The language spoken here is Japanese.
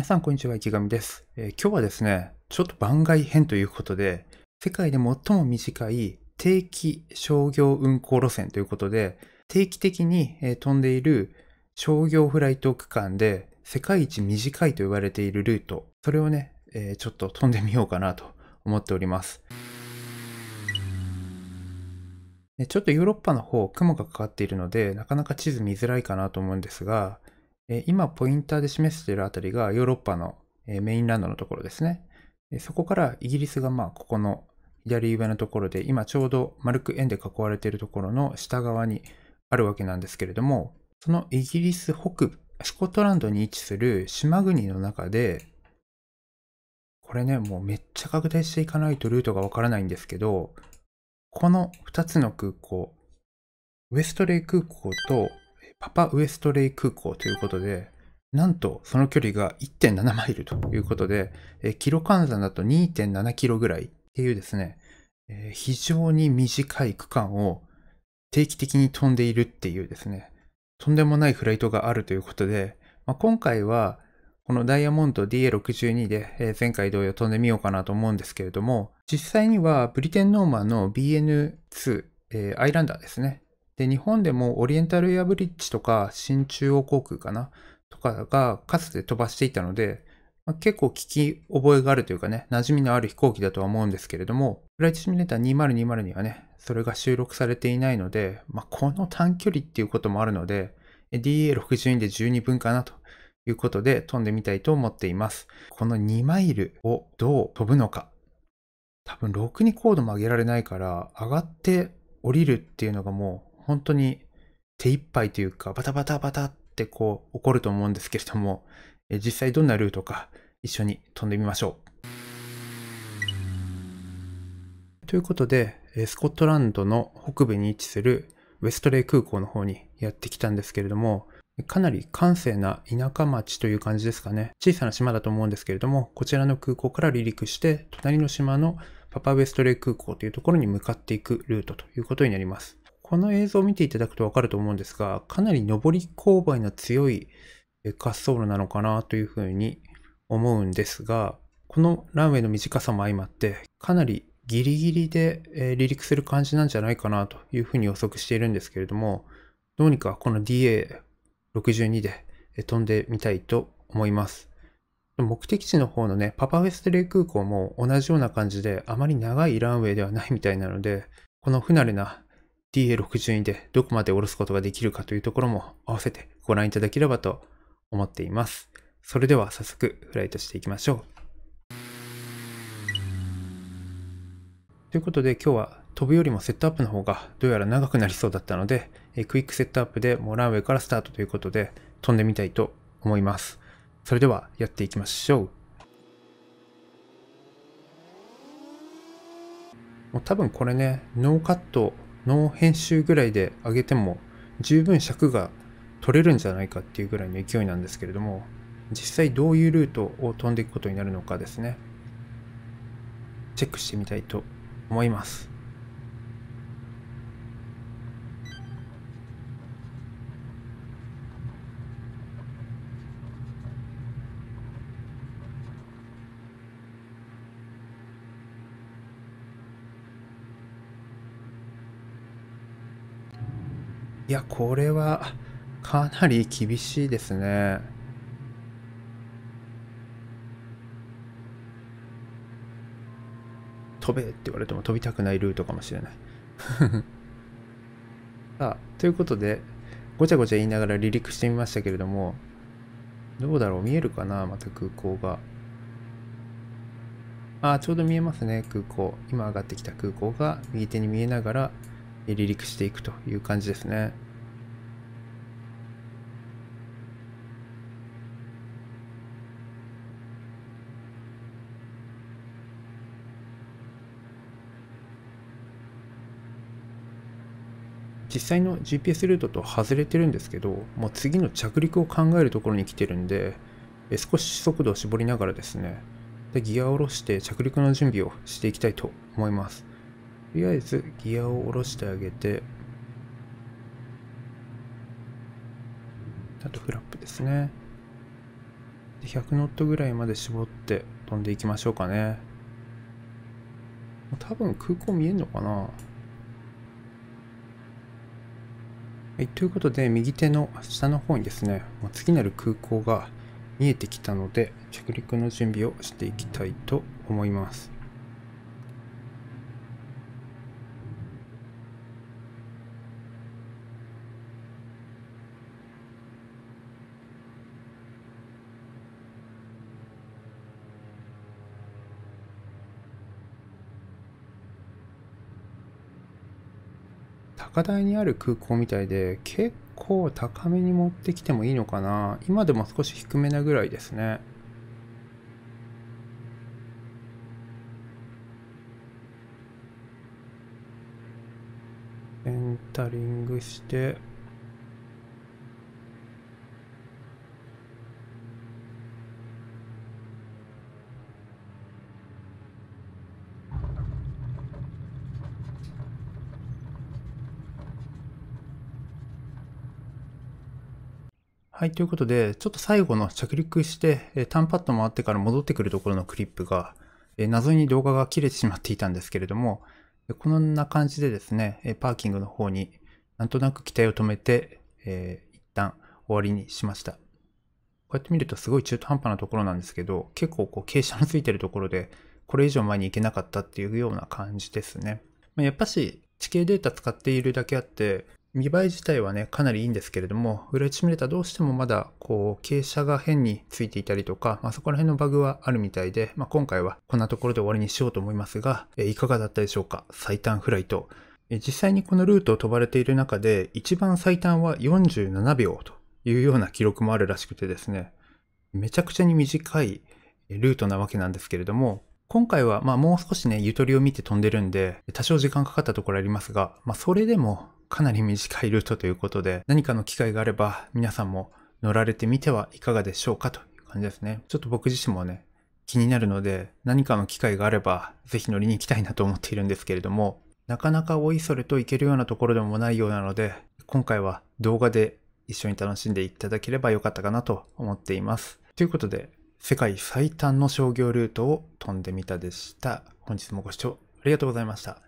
皆さんこんにちは、池上です、えー、今日はですね、ちょっと番外編ということで、世界で最も短い定期商業運行路線ということで、定期的に、えー、飛んでいる商業フライト区間で世界一短いと言われているルート、それをね、えー、ちょっと飛んでみようかなと思っております。ちょっとヨーロッパの方、雲がかかっているので、なかなか地図見づらいかなと思うんですが、え今、ポインターで示しているあたりがヨーロッパの、えメインランドのところですね。えそこからイギリスがまあ、ここの左上のところで、今ちょうど丸く円で囲われているところの下側にあるわけなんですけれども、そのイギリス北部、スコットランドに位置する島国の中で、これね、もうめっちゃ拡大していかないとルートがわからないんですけど、この2つの空港、ウェストレイ空港とパパウエストレイ空港ということで、なんとその距離が1.7マイルということで、えー、キロ換算だと2.7キロぐらいっていうですね、えー、非常に短い区間を定期的に飛んでいるっていうですね、とんでもないフライトがあるということで、まあ、今回はこのダイヤモンド DA62 で前回同様飛んでみようかなと思うんですけれども、実際にはブリテンノーマンの BN2、えー、アイランダーですね、で、日本でもオリエンタルエアブリッジとか新中央航空かなとかがかつて飛ばしていたので、まあ、結構聞き覚えがあるというかね、馴染みのある飛行機だとは思うんですけれども、フライトシミュレーター2020にはね、それが収録されていないので、まあ、この短距離っていうこともあるので、DA62 で12分かなということで飛んでみたいと思っています。この2マイルをどう飛ぶのか。多分、ろくに高度も上げられないから、上がって降りるっていうのがもう本当に手一杯というか、バタバタバタってこう起こると思うんですけれども、え実際どんなルートか一緒に飛んでみましょう。ということで、スコットランドの北部に位置するウェストレイ空港の方にやってきたんですけれども、かなり閑静な田舎町という感じですかね。小さな島だと思うんですけれども、こちらの空港から離陸して、隣の島のパパウェストレイ空港というところに向かっていくルートということになります。この映像を見ていただくとわかると思うんですが、かなり上り勾配の強い滑走路なのかなというふうに思うんですが、このランウェイの短さも相まって、かなりギリギリで離陸する感じなんじゃないかなというふうに予測しているんですけれども、どうにかこの DA62 で飛んでみたいと思います。目的地の方のね、パパウェストレイ空港も同じような感じで、あまり長いランウェイではないみたいなので、この不慣れな DA62 でどこまで下ろすことができるかというところも合わせてご覧いただければと思っています。それでは早速フライトしていきましょう。ということで今日は飛ぶよりもセットアップの方がどうやら長くなりそうだったので、えクイックセットアップでもうランウェイからスタートということで飛んでみたいと思います。それではやっていきましょう。もう多分これね、ノーカットの編集ぐらいで上げても十分尺が取れるんじゃないかっていうぐらいの勢いなんですけれども実際どういうルートを飛んでいくことになるのかですねチェックしてみたいと思います。いや、これはかなり厳しいですね。飛べって言われても飛びたくないルートかもしれない あ、ということで、ごちゃごちゃ言いながら離陸してみましたけれども、どうだろう見えるかなまた空港が。あ、ちょうど見えますね、空港。今上がってきた空港が右手に見えながら離陸していくという感じですね。実際の GPS ルートと外れてるんですけど、もう次の着陸を考えるところに来てるんで、少し速度を絞りながらですね、でギアを下ろして着陸の準備をしていきたいと思います。とりあえずギアを下ろしてあげて、あとフラップですね。で100ノットぐらいまで絞って飛んでいきましょうかね。多分空港見えんのかなはい、ということで、右手の下の方にですね、次なる空港が見えてきたので、着陸の準備をしていきたいと思います。高台にある空港みたいで結構高めに持ってきてもいいのかな今でも少し低めなぐらいですねレンタリングしてはい、ということで、ちょっと最後の着陸して、えタンパッド回ってから戻ってくるところのクリップが、え謎に動画が切れてしまっていたんですけれども、こんな感じでですね、えパーキングの方になんとなく機体を止めて、えー、一旦終わりにしました。こうやって見るとすごい中途半端なところなんですけど、結構こう傾斜のついてるところで、これ以上前に行けなかったっていうような感じですね。まあ、やっぱし地形データ使っているだけあって、見栄え自体はね、かなりいいんですけれども、裏ラチミレタどうしてもまだ、こう、傾斜が変についていたりとか、まあ、そこら辺のバグはあるみたいで、まあ、今回はこんなところで終わりにしようと思いますが、えいかがだったでしょうか最短フライト。実際にこのルートを飛ばれている中で、一番最短は47秒というような記録もあるらしくてですね、めちゃくちゃに短いルートなわけなんですけれども、今回はまあもう少しね、ゆとりを見て飛んでるんで、多少時間かかったところありますが、まあそれでもかなり短いルートということで、何かの機会があれば皆さんも乗られてみてはいかがでしょうかという感じですね。ちょっと僕自身もね、気になるので、何かの機会があればぜひ乗りに行きたいなと思っているんですけれども、なかなかおいそれと行けるようなところでもないようなので、今回は動画で一緒に楽しんでいただければよかったかなと思っています。ということで、世界最短の商業ルートを飛んでみたでした。本日もご視聴ありがとうございました。